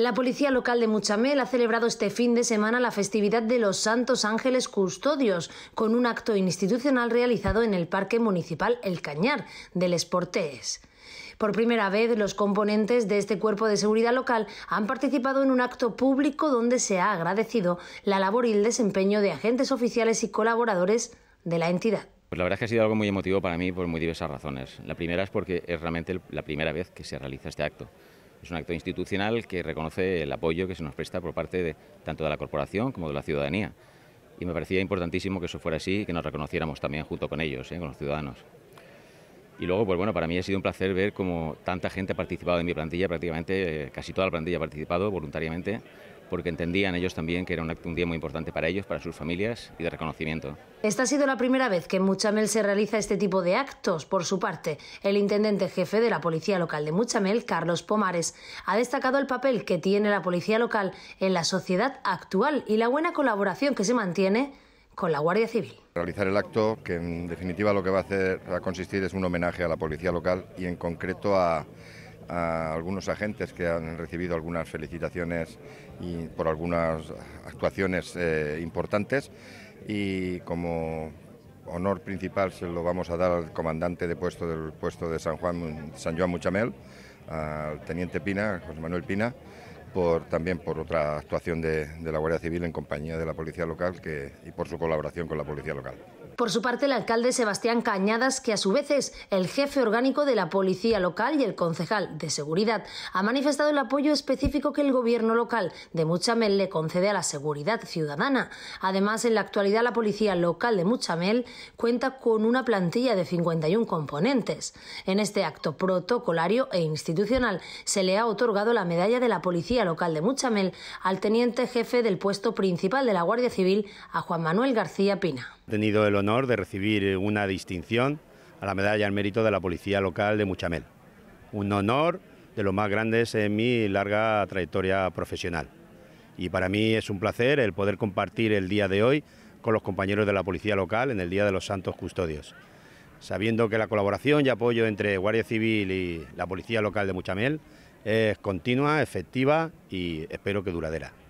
La Policía Local de Muchamel ha celebrado este fin de semana la festividad de los Santos Ángeles Custodios, con un acto institucional realizado en el Parque Municipal El Cañar, del Esportés. Por primera vez, los componentes de este cuerpo de seguridad local han participado en un acto público donde se ha agradecido la labor y el desempeño de agentes oficiales y colaboradores de la entidad. Pues la verdad es que ha sido algo muy emotivo para mí por muy diversas razones. La primera es porque es realmente la primera vez que se realiza este acto. Es un acto institucional que reconoce el apoyo que se nos presta por parte de, tanto de la corporación como de la ciudadanía. Y me parecía importantísimo que eso fuera así y que nos reconociéramos también junto con ellos, ¿eh? con los ciudadanos. Y luego, pues bueno, para mí ha sido un placer ver cómo tanta gente ha participado en mi plantilla, prácticamente eh, casi toda la plantilla ha participado voluntariamente, porque entendían ellos también que era un, un día muy importante para ellos, para sus familias y de reconocimiento. Esta ha sido la primera vez que en Muchamel se realiza este tipo de actos. Por su parte, el intendente jefe de la Policía Local de Muchamel, Carlos Pomares, ha destacado el papel que tiene la Policía Local en la sociedad actual y la buena colaboración que se mantiene con la Guardia Civil. Realizar el acto que en definitiva lo que va a hacer a consistir es un homenaje a la policía local y en concreto a, algunos agentes que han recibido algunas felicitaciones y por algunas actuaciones eh, importantes y como honor principal se lo vamos a dar al comandante de puesto del puesto de San Juan San Juan Muchamel, al teniente Pina, José Manuel Pina por, también por otra actuación de, la Guardia Civil en compañía de la Policía Local que, y por su colaboración con la Policía Local. Por su parte, el alcalde Sebastián Cañadas, que a su vez es el jefe orgánico de la Policía Local y el concejal de Seguridad, ha manifestado el apoyo específico que el gobierno local de Muchamel le concede a la seguridad ciudadana. Además, en la actualidad la Policía Local de Muchamel cuenta con una plantilla de 51 componentes. En este acto protocolario e institucional se le ha otorgado la medalla de la Policía Local de Muchamel al teniente jefe del puesto principal de la Guardia Civil, a Juan Manuel García Pina. He tenido el honor de recibir eh, una distinción a la Medalla al Mérito de la Policía Local de Muchamel. Un honor de los más grandes en mi larga trayectoria profesional. Y para mí es un placer el poder compartir el día de hoy con los compañeros de la Policía Local en el Día de los Santos Custodios. Sabiendo que la colaboración y apoyo entre Guardia Civil y la Policía Local de Muchamel es continua, efectiva y espero que duradera.